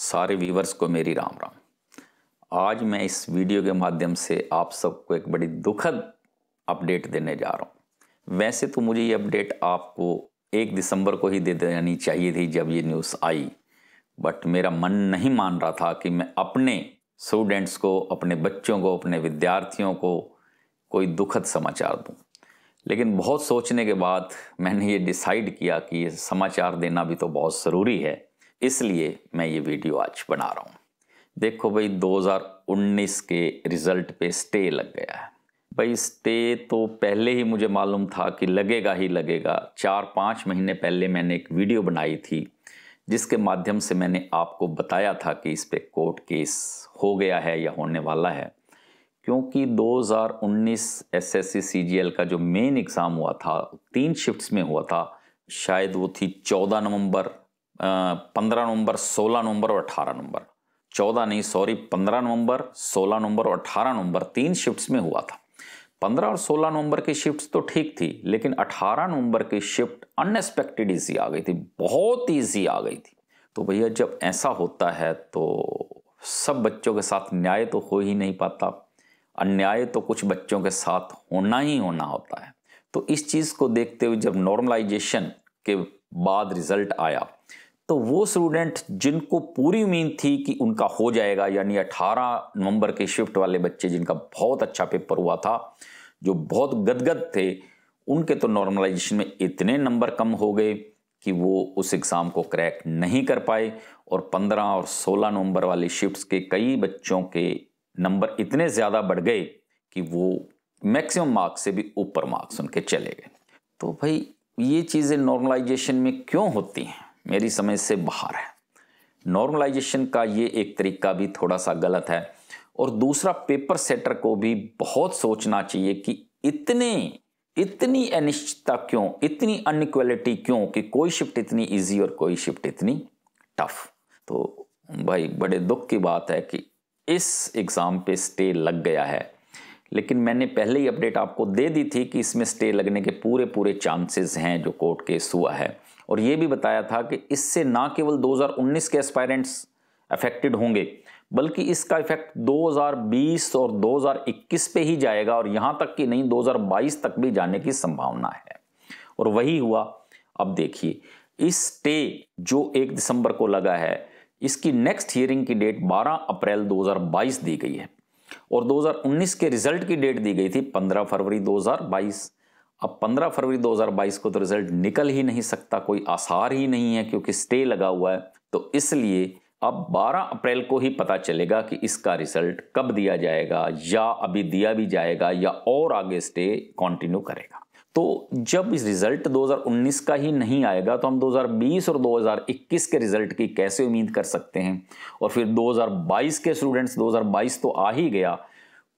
सारे व्यूवर्स को मेरी राम राम आज मैं इस वीडियो के माध्यम से आप सबको एक बड़ी दुखद अपडेट देने जा रहा हूँ वैसे तो मुझे ये अपडेट आपको एक दिसंबर को ही दे देनी चाहिए थी जब ये न्यूज़ आई बट मेरा मन नहीं मान रहा था कि मैं अपने स्टूडेंट्स को अपने बच्चों को अपने विद्यार्थियों को कोई दुखद समाचार दूँ लेकिन बहुत सोचने के बाद मैंने ये डिसाइड किया कि ये समाचार देना भी तो बहुत ज़रूरी है इसलिए मैं ये वीडियो आज बना रहा हूँ देखो भाई 2019 के रिज़ल्ट पे स्टे लग गया है भाई स्टे तो पहले ही मुझे मालूम था कि लगेगा ही लगेगा चार पाँच महीने पहले मैंने एक वीडियो बनाई थी जिसके माध्यम से मैंने आपको बताया था कि इस पर कोर्ट केस हो गया है या होने वाला है क्योंकि 2019 एसएससी सीजीएल का जो मेन एग्ज़ाम हुआ था तीन शिफ्ट्स में हुआ था शायद वो थी 14 नवंबर पंद्रह नवंबर सोलह नवंबर और अठारह नवंबर चौदह नहीं सॉरी पंद्रह नवंबर सोलह नवंबर और अठारह नवंबर तीन शिफ्ट्स में हुआ था पंद्रह और सोलह नवंबर की शिफ्ट तो ठीक थी लेकिन अठारह नवंबर की शिफ्ट अनएक्सपेक्टेड ईजी आ गई थी बहुत ईजी आ गई थी तो भैया जब ऐसा होता है तो सब बच्चों के साथ न्याय तो हो ही नहीं पाता अन्याय तो कुछ बच्चों के साथ होना ही होना होता है तो इस चीज़ को देखते हुए जब नॉर्मलाइजेशन के बाद रिजल्ट आया तो वो स्टूडेंट जिनको पूरी उम्मीद थी कि उनका हो जाएगा यानी 18 नवंबर के शिफ्ट वाले बच्चे जिनका बहुत अच्छा पेपर हुआ था जो बहुत गदगद थे उनके तो नॉर्मलाइजेशन में इतने नंबर कम हो गए कि वो उस एग्ज़ाम को क्रैक नहीं कर पाए और 15 और 16 नवंबर वाले शिफ्ट्स के कई बच्चों के नंबर इतने ज़्यादा बढ़ गए कि वो मैक्सिमम मार्क्स से भी ऊपर मार्क्स उनके चले गए तो भाई ये चीज़ें नॉर्मलाइजेशन में क्यों होती हैं मेरी समझ से बाहर है नॉर्मलाइजेशन का ये एक तरीका भी थोड़ा सा गलत है और दूसरा पेपर सेटर को भी बहुत सोचना चाहिए कि इतने इतनी अनिश्चितता क्यों इतनी अनइक्वलिटी क्यों कि कोई शिफ्ट इतनी इजी और कोई शिफ्ट इतनी टफ तो भाई बड़े दुख की बात है कि इस एग्ज़ाम पे स्टे लग गया है लेकिन मैंने पहले ही अपडेट आपको दे दी थी कि इसमें स्टे लगने के पूरे पूरे चांसेस हैं जो कोर्ट केस हुआ है और ये भी बताया था कि इससे ना केवल 2019 के एस्पायरेंट्स अफेक्टेड होंगे बल्कि इसका इफेक्ट 2020 और 2021 पे ही जाएगा और यहाँ तक कि नहीं 2022 तक भी जाने की संभावना है और वही हुआ अब देखिए इस स्टे जो एक दिसंबर को लगा है इसकी नेक्स्ट हियरिंग की डेट 12 अप्रैल 2022 दी गई है और 2019 के रिजल्ट की डेट दी गई थी 15 फरवरी 2022 अब 15 फरवरी 2022 को तो रिजल्ट निकल ही नहीं सकता कोई आसार ही नहीं है क्योंकि स्टे लगा हुआ है तो इसलिए अब 12 अप्रैल को ही पता चलेगा कि इसका रिजल्ट कब दिया जाएगा या अभी दिया भी जाएगा या और आगे स्टे कंटिन्यू करेगा तो जब इस रिजल्ट 2019 का ही नहीं आएगा तो हम 2020 और 2021 के रिजल्ट की कैसे उम्मीद कर सकते हैं और फिर 2022 के स्टूडेंट्स 2022 तो आ ही गया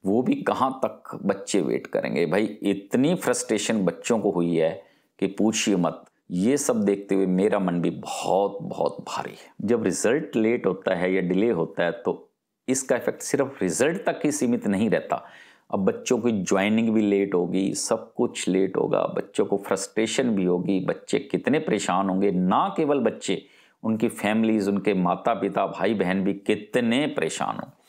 वो भी कहाँ तक बच्चे वेट करेंगे भाई इतनी फ्रस्ट्रेशन बच्चों को हुई है कि पूछिए मत ये सब देखते हुए मेरा मन भी बहुत बहुत भारी है जब रिजल्ट लेट होता है या डिले होता है तो इसका इफेक्ट सिर्फ रिजल्ट तक ही सीमित नहीं रहता अब बच्चों की ज्वाइनिंग भी लेट होगी सब कुछ लेट होगा बच्चों को फ्रस्ट्रेशन भी होगी बच्चे कितने परेशान होंगे ना केवल बच्चे उनकी फैमिलीज़ उनके माता पिता भाई बहन भी कितने परेशान होंगे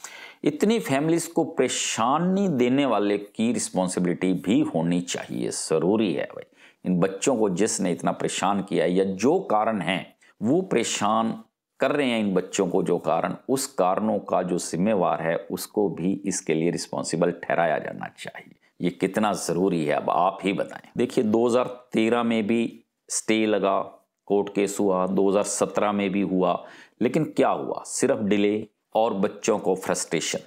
इतनी फैमिलीज को परेशानी देने वाले की रिस्पॉन्सिबिलिटी भी होनी चाहिए ज़रूरी है भाई इन बच्चों को जिसने इतना परेशान किया है या जो कारण है वो परेशान कर रहे हैं इन बच्चों को जो कारण उस कारणों का जो जिम्मेवार है उसको भी इसके लिए रिस्पॉन्सिबल ठहराया जाना चाहिए ये कितना ज़रूरी है अब आप ही बताएं देखिए 2013 में भी स्टे लगा कोर्ट केस हुआ 2017 में भी हुआ लेकिन क्या हुआ सिर्फ डिले और बच्चों को फ्रस्ट्रेशन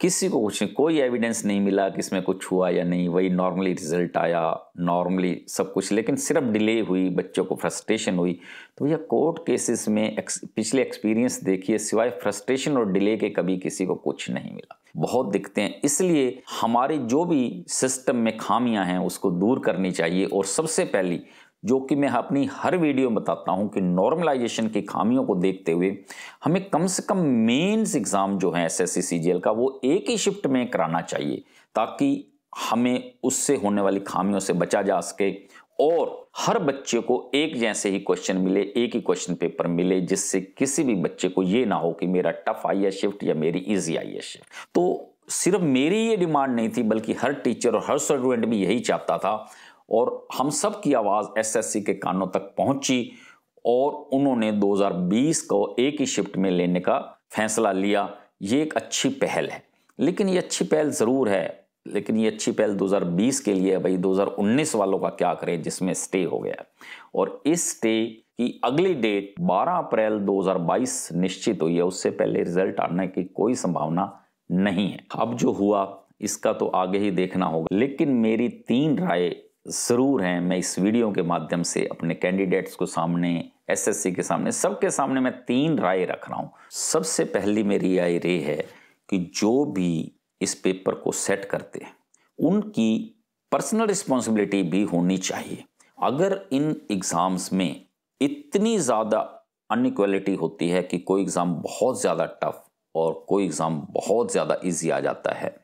किसी को कुछ नहीं कोई एविडेंस नहीं मिला कि इसमें कुछ हुआ या नहीं वही नॉर्मली रिजल्ट आया नॉर्मली सब कुछ लेकिन सिर्फ डिले हुई बच्चों को फ्रस्ट्रेशन हुई तो भैया कोर्ट केसेस में एकस, पिछले एक्सपीरियंस देखिए सिवाय फ्रस्ट्रेशन और डिले के कभी किसी को कुछ नहीं मिला बहुत दिखते हैं इसलिए हमारे जो भी सिस्टम में खामियां हैं उसको दूर करनी चाहिए और सबसे पहली जो कि मैं अपनी हर वीडियो में बताता हूं कि नॉर्मलाइजेशन की खामियों को देखते हुए हमें कम से कम मेंस एग्ज़ाम जो है एसएससी सीजीएल का वो एक ही शिफ्ट में कराना चाहिए ताकि हमें उससे होने वाली खामियों से बचा जा सके और हर बच्चे को एक जैसे ही क्वेश्चन मिले एक ही क्वेश्चन पेपर मिले जिससे किसी भी बच्चे को ये ना हो कि मेरा टफ आई है शिफ्ट या मेरी इजी आई है शिफ्ट तो सिर्फ मेरी ये डिमांड नहीं थी बल्कि हर टीचर और हर स्टूडेंट भी यही चाहता था और हम सब की आवाज़ एसएससी के कानों तक पहुंची और उन्होंने 2020 को एक ही शिफ्ट में लेने का फैसला लिया ये एक अच्छी पहल है लेकिन ये अच्छी पहल ज़रूर है लेकिन ये अच्छी पहल 2020 के लिए है भाई 2019 वालों का क्या करें जिसमें स्टे हो गया और इस स्टे की अगली डेट 12 अप्रैल 2022 निश्चित हुई है उससे पहले रिजल्ट आने की कोई संभावना नहीं है अब जो हुआ इसका तो आगे ही देखना होगा लेकिन मेरी तीन राय ज़रूर हैं मैं इस वीडियो के माध्यम से अपने कैंडिडेट्स को सामने एसएससी के सामने सबके सामने मैं तीन राय रख रहा हूँ सबसे पहली मेरी राय रे है कि जो भी इस पेपर को सेट करते हैं उनकी पर्सनल रिस्पॉन्सिबिलिटी भी होनी चाहिए अगर इन एग्ज़ाम्स में इतनी ज़्यादा अनइक्वलिटी होती है कि कोई एग्ज़ाम बहुत ज़्यादा टफ और कोई एग्ज़ाम बहुत ज़्यादा इजी आ जाता है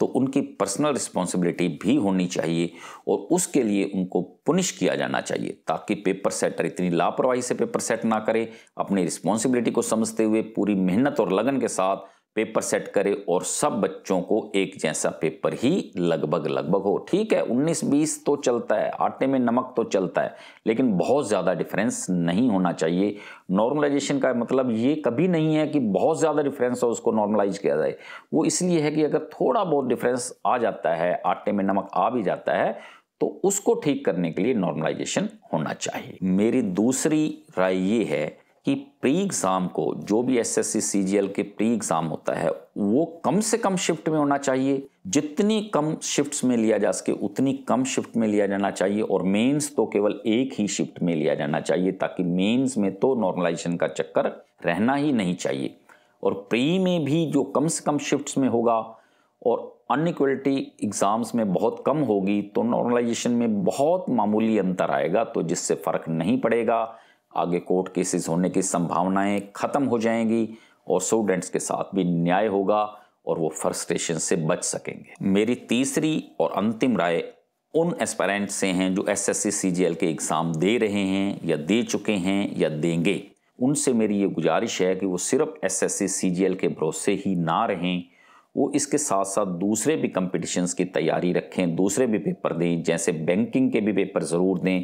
तो उनकी पर्सनल रिस्पॉन्सिबिलिटी भी होनी चाहिए और उसके लिए उनको पुनिश किया जाना चाहिए ताकि पेपर सेटर इतनी लापरवाही से पेपर सेट ना करे अपनी रिस्पॉन्सिबिलिटी को समझते हुए पूरी मेहनत और लगन के साथ पेपर सेट करे और सब बच्चों को एक जैसा पेपर ही लगभग लगभग हो ठीक है 19-20 तो चलता है आटे में नमक तो चलता है लेकिन बहुत ज़्यादा डिफरेंस नहीं होना चाहिए नॉर्मलाइजेशन का मतलब ये कभी नहीं है कि बहुत ज़्यादा डिफरेंस हो उसको नॉर्मलाइज किया जाए वो इसलिए है कि अगर थोड़ा बहुत डिफरेंस आ जाता है आटे में नमक आ भी जाता है तो उसको ठीक करने के लिए नॉर्मलाइजेशन होना चाहिए मेरी दूसरी राय ये है कि प्री एग्ज़ाम को जो भी S S C C G L के प्री एग्ज़ाम होता है वो कम से कम शिफ्ट में होना चाहिए जितनी कम शिफ्ट में लिया जा सके उतनी कम शिफ्ट में लिया जाना चाहिए और मेंस तो केवल एक ही शिफ्ट में लिया जाना चाहिए ताकि मेंस में तो नॉर्मलाइजेशन का चक्कर रहना ही नहीं चाहिए और प्री में भी जो कम से कम शिफ्ट में होगा और अनइक्वलिटी एग्ज़ाम्स में बहुत कम होगी तो नॉर्मलाइजेशन में बहुत मामूली अंतर आएगा तो जिससे फ़र्क नहीं पड़ेगा आगे कोर्ट केसेस होने की संभावनाएं ख़त्म हो जाएंगी और स्टूडेंट्स के साथ भी न्याय होगा और वो फ्रस्ट्रेशन से बच सकेंगे मेरी तीसरी और अंतिम राय उन एस्पेरेंट्स से हैं जो एस जी एल के एग्ज़ाम दे रहे हैं या दे चुके हैं या देंगे उनसे मेरी ये गुजारिश है कि वो सिर्फ जी एल के भरोसे ही ना रहें वो इसके साथ साथ दूसरे भी कंपटिशन्स की तैयारी रखें दूसरे भी पेपर दें जैसे बैंकिंग के भी पेपर ज़रूर दें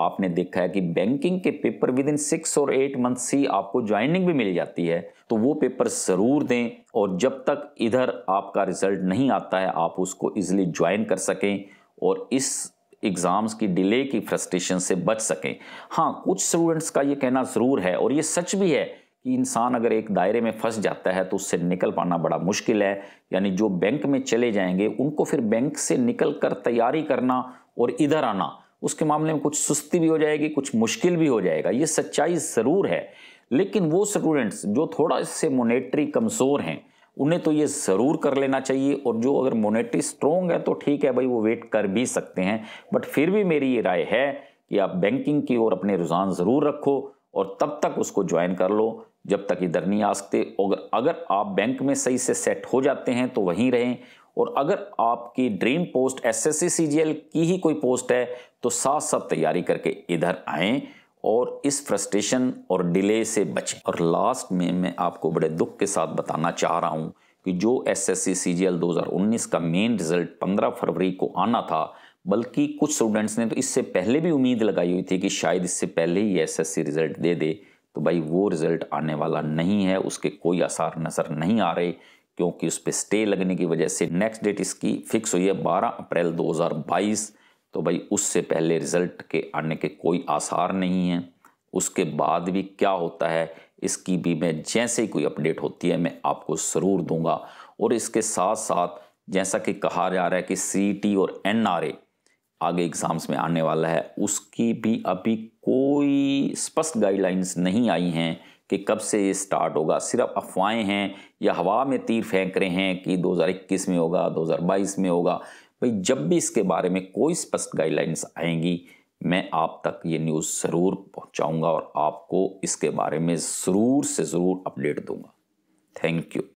आपने देखा है कि बैंकिंग के पेपर विद इन सिक्स और एट मंथ्स ही आपको ज्वाइनिंग भी मिल जाती है तो वो पेपर ज़रूर दें और जब तक इधर आपका रिजल्ट नहीं आता है आप उसको ईजिली ज्वाइन कर सकें और इस एग्ज़ाम्स की डिले की फ्रस्ट्रेशन से बच सकें हाँ कुछ स्टूडेंट्स का ये कहना ज़रूर है और ये सच भी है कि इंसान अगर एक दायरे में फंस जाता है तो उससे निकल पाना बड़ा मुश्किल है यानी जो बैंक में चले जाएंगे उनको फिर बैंक से निकल कर तैयारी करना और इधर आना उसके मामले में कुछ सुस्ती भी हो जाएगी कुछ मुश्किल भी हो जाएगा ये सच्चाई ज़रूर है लेकिन वो स्टूडेंट्स जो थोड़ा इससे मोनेटरी कमज़ोर हैं उन्हें तो ये ज़रूर कर लेना चाहिए और जो अगर मोनेटरी स्ट्रोंग है तो ठीक है भाई वो वेट कर भी सकते हैं बट फिर भी मेरी ये राय है कि आप बैंकिंग की ओर अपने रुझान ज़रूर रखो और तब तक उसको ज्वाइन कर लो जब तक इधर नहीं आ सकते और अगर आप बैंक में सही से सेट हो जाते हैं तो वहीं रहें और अगर आपकी dream post S S C C की ही कोई पोस्ट है तो साथ साथ तैयारी करके इधर आएँ और इस फ्रस्ट्रेशन और डिले से बचें और लास्ट में मैं आपको बड़े दुख के साथ बताना चाह रहा हूँ कि जो एस एस सी सी का मेन रिजल्ट 15 फरवरी को आना था बल्कि कुछ स्टूडेंट्स ने तो इससे पहले भी उम्मीद लगाई हुई थी कि शायद इससे पहले ही एस रिजल्ट दे दे तो भाई वो रिज़ल्ट आने वाला नहीं है उसके कोई आसार नज़र नहीं आ रहे क्योंकि उस पर स्टे लगने की वजह से नेक्स्ट डेट इसकी फिक्स हुई है 12 अप्रैल 2022 तो भाई उससे पहले रिज़ल्ट के आने के कोई आसार नहीं हैं उसके बाद भी क्या होता है इसकी भी मैं जैसे ही कोई अपडेट होती है मैं आपको ज़रूर दूंगा और इसके साथ साथ जैसा कि कहा जा रहा है कि सी और एन आगे एग्ज़ाम्स में आने वाला है उसकी भी अभी कोई स्पष्ट गाइडलाइंस नहीं आई हैं कि कब से ये स्टार्ट होगा सिर्फ अफवाहें हैं या हवा में तीर फेंक रहे हैं कि 2021 में होगा 2022 में होगा भाई जब भी इसके बारे में कोई स्पष्ट गाइडलाइंस आएंगी मैं आप तक ये न्यूज़ ज़रूर पहुंचाऊंगा और आपको इसके बारे में ज़रूर से ज़रूर अपडेट दूंगा थैंक यू